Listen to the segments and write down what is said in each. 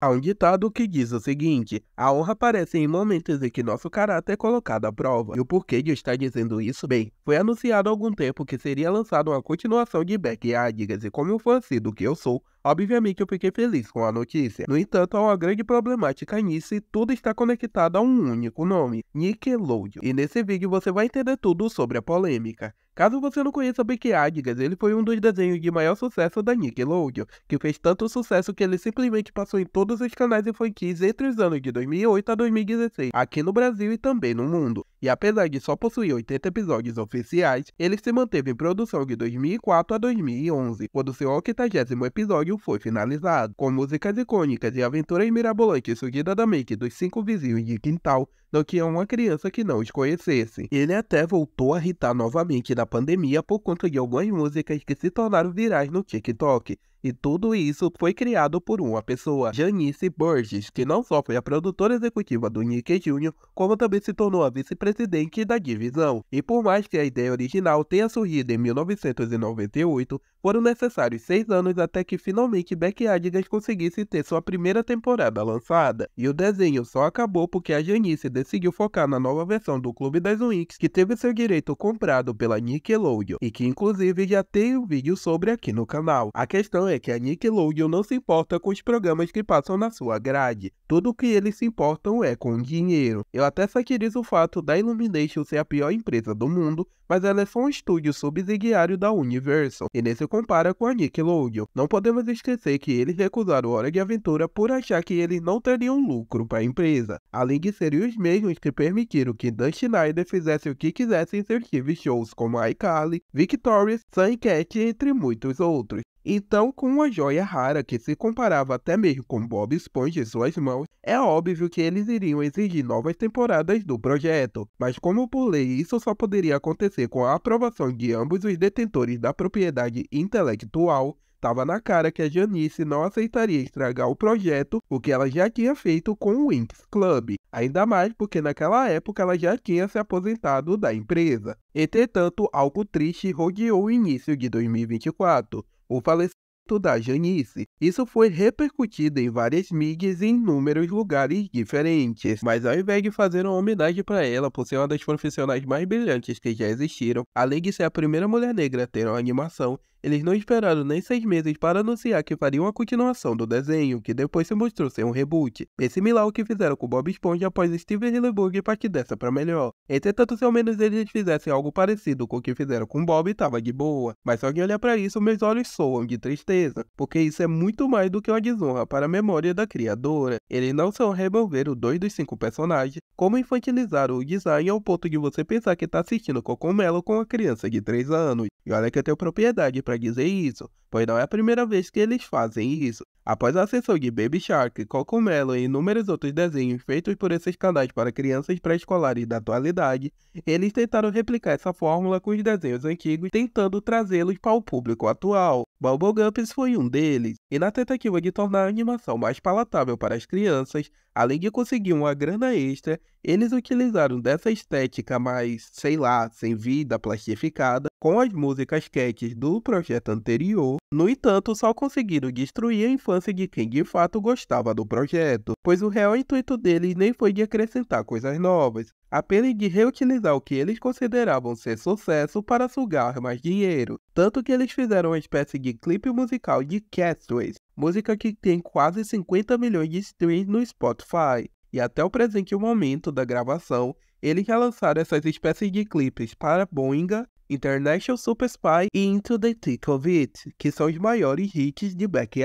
Há um ditado que diz o seguinte: a honra aparece em momentos em que nosso caráter é colocado à prova. E o porquê de eu estar dizendo isso? Bem, foi anunciado há algum tempo que seria lançada uma continuação de Beck e e como eu fã assim do que eu sou, obviamente eu fiquei feliz com a notícia. No entanto, há uma grande problemática nisso e tudo está conectado a um único nome: Nickelodeon. E nesse vídeo você vai entender tudo sobre a polêmica. Caso você não conheça Big Agnes, ele foi um dos desenhos de maior sucesso da Nickelodeon, que fez tanto sucesso que ele simplesmente passou em todos os canais infantis entre os anos de 2008 a 2016, aqui no Brasil e também no mundo e apesar de só possuir 80 episódios oficiais, ele se manteve em produção de 2004 a 2011, quando seu 80 episódio foi finalizado. Com músicas icônicas e aventuras mirabolantes surgidas da make dos cinco vizinhos de quintal, não tinha uma criança que não os conhecesse. Ele até voltou a irritar novamente na pandemia por conta de algumas músicas que se tornaram virais no TikTok, e tudo isso foi criado por uma pessoa, Janice Borges, que não só foi a produtora executiva do Nick Jr., como também se tornou a vice-presidente da divisão. E por mais que a ideia original tenha surgido em 1998, foram necessários seis anos até que finalmente Beck Adidas conseguisse ter sua primeira temporada lançada, e o desenho só acabou porque a Janice decidiu focar na nova versão do Clube das Winx, que teve seu direito comprado pela Nickelodeon, e que inclusive já tem um vídeo sobre aqui no canal. A questão é que a Nickelodeon não se importa com os programas que passam na sua grade, tudo o que eles se importam é com dinheiro. Eu até satirizo o fato da Illumination ser a pior empresa do mundo, mas ela é só um estúdio subsidiário da Universal, e nem se compara com a Nickelodeon. Não podemos esquecer que eles recusaram Hora de Aventura por achar que eles não teriam lucro para a empresa, além de serem os mesmos que permitiram que Dan Schneider fizesse o que quisesse em seus TV shows como iCarly, Victorious, Suncat, entre muitos outros. Então, com uma joia rara que se comparava até mesmo com Bob Esponja em suas mãos, é óbvio que eles iriam exigir novas temporadas do projeto. Mas como por lei isso só poderia acontecer com a aprovação de ambos os detentores da propriedade intelectual, Tava na cara que a Janice não aceitaria estragar o projeto, o que ela já tinha feito com o Winx Club, ainda mais porque naquela época ela já tinha se aposentado da empresa. Entretanto, algo triste rodeou o início de 2024 o falecimento da Janice. Isso foi repercutido em várias mídias e em inúmeros lugares diferentes, mas ao invés de fazer uma homenagem para ela por ser uma das profissionais mais brilhantes que já existiram, além de ser a primeira mulher negra a ter uma animação, eles não esperaram nem seis meses para anunciar que fariam a continuação do desenho, que depois se mostrou ser um reboot, bem similar ao que fizeram com Bob Esponja após Steven Hillenburg partir dessa para melhor. Entretanto, se ao menos eles fizessem algo parecido com o que fizeram com Bob, tava de boa. Mas só alguém olhar para isso, meus olhos soam de tristeza, porque isso é muito mais do que uma desonra para a memória da criadora. Eles não só removeram dois dos cinco personagens, como infantilizaram o design ao ponto de você pensar que está assistindo Cocomelo com uma criança de 3 anos. E olha que eu tenho propriedade para dizer isso, pois não é a primeira vez que eles fazem isso. Após a ascensão de Baby Shark, Cocomelo e inúmeros outros desenhos feitos por esses canais para crianças pré-escolares da atualidade, eles tentaram replicar essa fórmula com os desenhos antigos, tentando trazê-los para o público atual. Bubblegums foi um deles, e na tentativa de tornar a animação mais palatável para as crianças, além de conseguir uma grana extra, eles utilizaram dessa estética mais, sei lá, sem vida, plastificada, com as músicas cats do projeto anterior, no entanto, só conseguiram destruir a infância de quem de fato gostava do projeto, pois o real intuito deles nem foi de acrescentar coisas novas, apenas de reutilizar o que eles consideravam ser sucesso para sugar mais dinheiro. Tanto que eles fizeram uma espécie de clipe musical de Castaways, música que tem quase 50 milhões de streams no Spotify. E até o presente momento da gravação, eles já lançaram essas espécies de clipes para Boinga International Super Spy e Into the Thick of It, que são os maiores hits de Black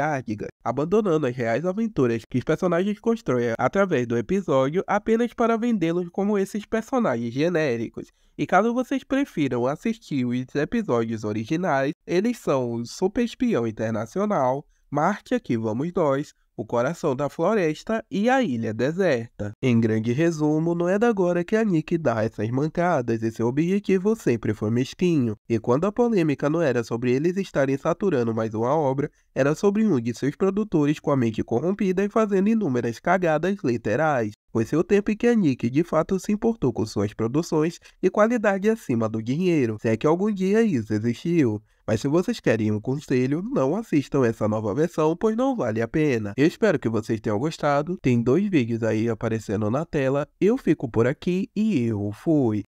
abandonando as reais aventuras que os personagens constroem através do episódio apenas para vendê-los como esses personagens genéricos. E caso vocês prefiram assistir os episódios originais, eles são Super Espião Internacional, Marte Aqui Vamos Nós, o coração da floresta e a ilha deserta. Em grande resumo, não é da agora que a Nick dá essas mancadas e seu é objetivo sempre foi mesquinho, e quando a polêmica não era sobre eles estarem saturando mais uma obra, era sobre um de seus produtores com a mente corrompida e fazendo inúmeras cagadas literais. Foi seu tempo em que a Nick de fato se importou com suas produções e qualidade acima do dinheiro, se é que algum dia isso existiu. Mas se vocês querem um conselho, não assistam essa nova versão, pois não vale a pena. Eu espero que vocês tenham gostado. Tem dois vídeos aí aparecendo na tela. Eu fico por aqui e eu fui.